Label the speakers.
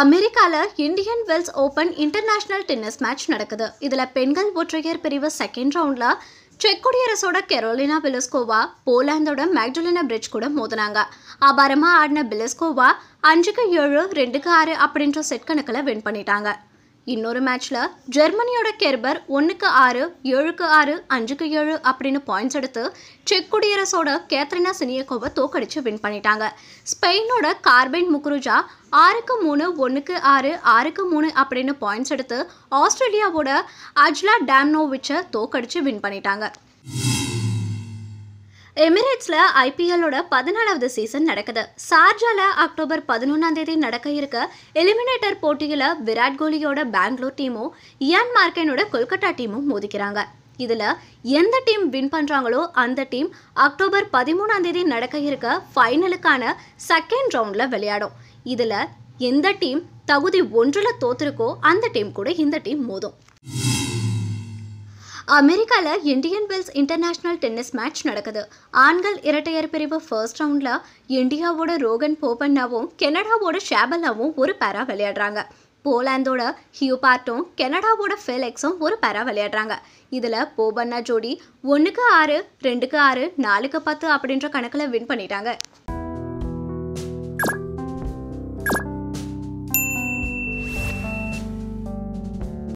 Speaker 1: அமெரிக்காவில் Indian Wells open international tennis match நடக்குது இதில் பெண்கள் ஒற்றையர் பிரிவு செகண்ட் ரவுண்டில் செக் குடியரசோட கெரோலினா பிலஸ்கோவா போலாந்தோட மேக்டலினா பிரிட்ஜ் கூட மோதினாங்க அபாரமாக ஆடின பிலஸ்கோவா அஞ்சுக்கு ஏழு ரெண்டுக்கு ஆறு அப்படின்ற செட் கணக்கில் வின் பண்ணிட்டாங்க இன்னொரு மேட்ச்சில் ஜெர்மனியோட கெர்பர் ஒன்றுக்கு ஆறு ஏழுக்கு ஆறு அஞ்சுக்கு ஏழு அப்படின்னு பாயிண்ட்ஸ் எடுத்து செக் குடியரசோட கேத்ரினா சினியகோவை தோக்கடிச்சு வின் பண்ணிட்டாங்க ஸ்பெயினோட கார்பைன் முக்ருஜா ஆறுக்கு மூணு ஒன்றுக்கு ஆறு ஆறுக்கு மூணு அப்படின்னு பாயிண்ட்ஸ் எடுத்து ஆஸ்திரேலியாவோட அஜ்லா டேம்னோவிச்சை தோக்கடிச்சு வின் பண்ணிட்டாங்க எமிரேட்ஸில் ஐபிஎல்லோட பதினாலாவது சீசன் நடக்குது சார்ஜாவில் அக்டோபர் பதினொன்றாந்தேதி தேதி நடக்க இருக்க எலிமினேட்டர் போட்டியில் விராட் கோலியோட பெங்களூர் டீமும் இயான் மார்க்கனோட கொல்கட்டா டீமும் மோதிக்கிறாங்க இதில் எந்த டீம் வின் பண்ணுறாங்களோ அந்த டீம் அக்டோபர் பதிமூணாம் தேதி நடக்க இருக்க ஃபைனலுக்கான செகண்ட் ரவுண்டில் விளையாடும் இதில் எந்த டீம் தகுதி ஒன்றில் தோத்துருக்கோ அந்த டீம் கூட இந்த டீம் மோதும் அமெரிக்காவில் Indian Wells international tennis match நடக்குது ஆண்கள் இரட்டையர் பிரிவு ஃபர்ஸ்ட் ரவுண்டில் இந்தியாவோட ரோகன் போபன்னாவும் கெனடாவோட ஷேபல்லாவும் ஒரு பேரா விளையாடுறாங்க போலாந்தோட ஹியூபார்ட்டும் கெனடாவோட ஃபெலெக்ஸும் ஒரு பேரா விளையாடுறாங்க இதில் போபன்னா ஜோடி ஒன்றுக்கு ஆறு ரெண்டுக்கு ஆறு நாலுக்கு பத்து அப்படின்ற கணக்கில் வின் பண்ணிட்டாங்க